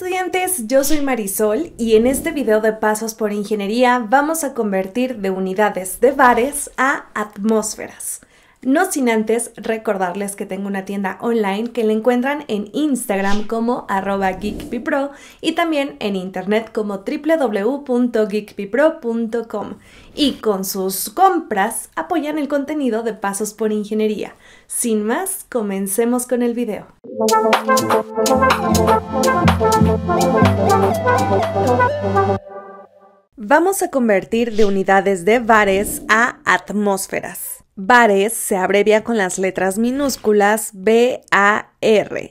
estudiantes, yo soy Marisol y en este video de Pasos por Ingeniería vamos a convertir de unidades de bares a atmósferas. No sin antes recordarles que tengo una tienda online que la encuentran en Instagram como arroba geekpipro y también en internet como www.geekpipro.com. Y con sus compras apoyan el contenido de Pasos por Ingeniería. Sin más, comencemos con el video. Vamos a convertir de unidades de bares a atmósferas. Bares se abrevia con las letras minúsculas B-A-R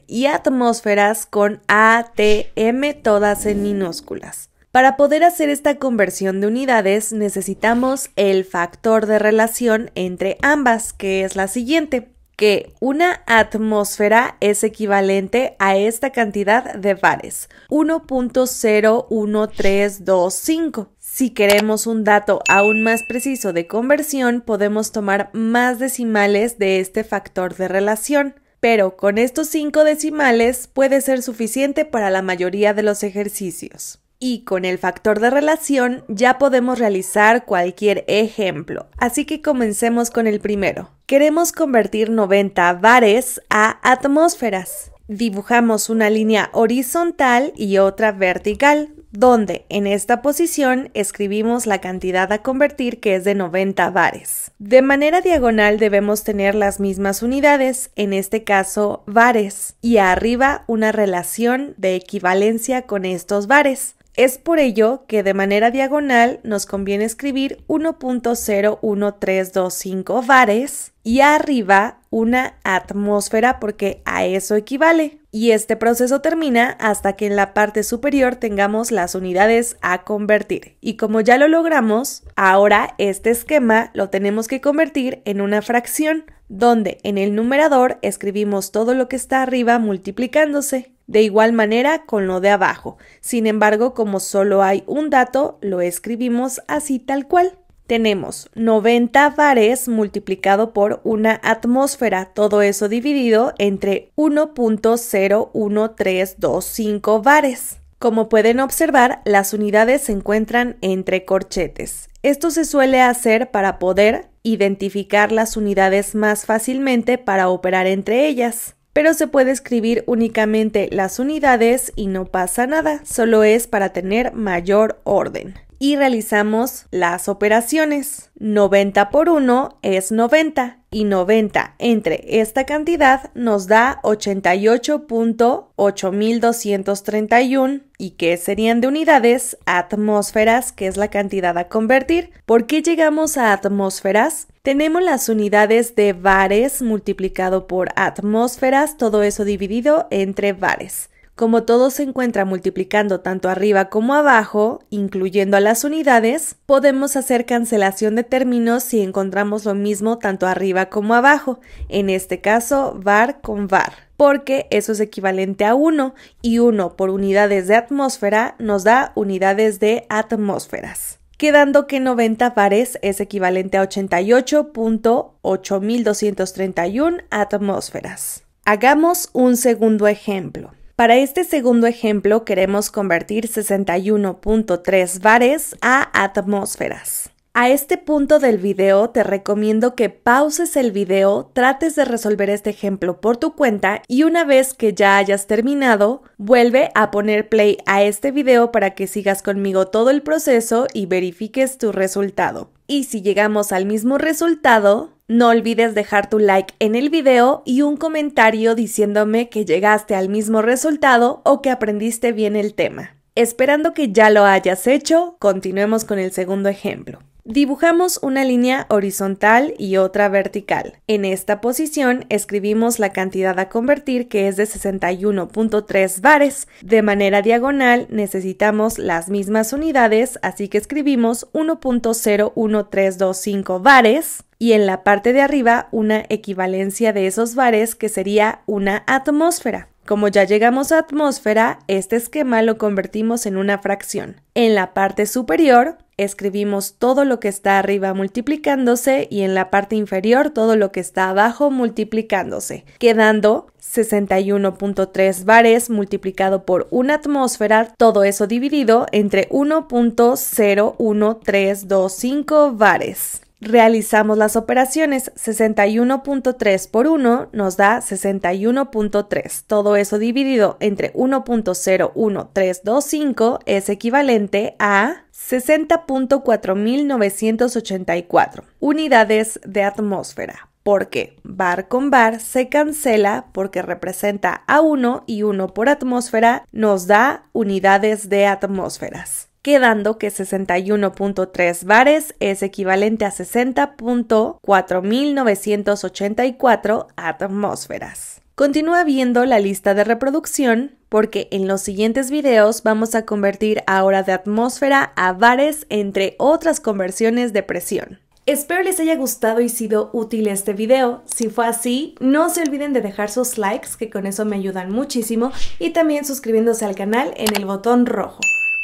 y atmósferas con A-T-M todas en minúsculas. Para poder hacer esta conversión de unidades necesitamos el factor de relación entre ambas, que es la siguiente, que una atmósfera es equivalente a esta cantidad de bares, 1.01325. Si queremos un dato aún más preciso de conversión, podemos tomar más decimales de este factor de relación, pero con estos 5 decimales puede ser suficiente para la mayoría de los ejercicios. Y con el factor de relación ya podemos realizar cualquier ejemplo. Así que comencemos con el primero. Queremos convertir 90 bares a atmósferas dibujamos una línea horizontal y otra vertical, donde en esta posición escribimos la cantidad a convertir que es de 90 bares. De manera diagonal debemos tener las mismas unidades, en este caso bares, y arriba una relación de equivalencia con estos bares. Es por ello que de manera diagonal nos conviene escribir 1.01325 bares y arriba una atmósfera porque a eso equivale. Y este proceso termina hasta que en la parte superior tengamos las unidades a convertir. Y como ya lo logramos, ahora este esquema lo tenemos que convertir en una fracción, donde en el numerador escribimos todo lo que está arriba multiplicándose de igual manera con lo de abajo. Sin embargo, como solo hay un dato, lo escribimos así tal cual. Tenemos 90 bares multiplicado por una atmósfera, todo eso dividido entre 1.01325 bares. Como pueden observar, las unidades se encuentran entre corchetes. Esto se suele hacer para poder identificar las unidades más fácilmente para operar entre ellas pero se puede escribir únicamente las unidades y no pasa nada, solo es para tener mayor orden. Y realizamos las operaciones. 90 por 1 es 90, y 90 entre esta cantidad nos da 88.8231 y que serían de unidades atmósferas, que es la cantidad a convertir. ¿Por qué llegamos a atmósferas? Tenemos las unidades de bares multiplicado por atmósferas, todo eso dividido entre bares. Como todo se encuentra multiplicando tanto arriba como abajo, incluyendo a las unidades, podemos hacer cancelación de términos si encontramos lo mismo tanto arriba como abajo, en este caso var con var porque eso es equivalente a 1 y 1 por unidades de atmósfera nos da unidades de atmósferas. Quedando que 90 pares es equivalente a 88.8231 atmósferas. Hagamos un segundo ejemplo. Para este segundo ejemplo queremos convertir 61.3 bares a atmósferas. A este punto del video te recomiendo que pauses el video, trates de resolver este ejemplo por tu cuenta y una vez que ya hayas terminado, vuelve a poner play a este video para que sigas conmigo todo el proceso y verifiques tu resultado. Y si llegamos al mismo resultado, no olvides dejar tu like en el video y un comentario diciéndome que llegaste al mismo resultado o que aprendiste bien el tema. Esperando que ya lo hayas hecho, continuemos con el segundo ejemplo. Dibujamos una línea horizontal y otra vertical. En esta posición escribimos la cantidad a convertir que es de 61.3 bares. De manera diagonal necesitamos las mismas unidades, así que escribimos 1.01325 bares y en la parte de arriba una equivalencia de esos bares que sería una atmósfera. Como ya llegamos a atmósfera, este esquema lo convertimos en una fracción. En la parte superior escribimos todo lo que está arriba multiplicándose y en la parte inferior todo lo que está abajo multiplicándose, quedando 61.3 bares multiplicado por una atmósfera, todo eso dividido entre 1.01325 bares realizamos las operaciones 61.3 por 1 nos da 61.3. Todo eso dividido entre 1.01325 es equivalente a 60.4984 unidades de atmósfera. Porque bar con bar se cancela porque representa a 1 y 1 por atmósfera nos da unidades de atmósferas quedando que 61.3 bares es equivalente a 60.4984 atmósferas. Continúa viendo la lista de reproducción porque en los siguientes videos vamos a convertir ahora de atmósfera a bares entre otras conversiones de presión. Espero les haya gustado y sido útil este video. Si fue así, no se olviden de dejar sus likes, que con eso me ayudan muchísimo, y también suscribiéndose al canal en el botón rojo.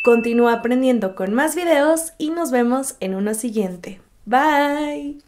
Continúa aprendiendo con más videos y nos vemos en uno siguiente. Bye.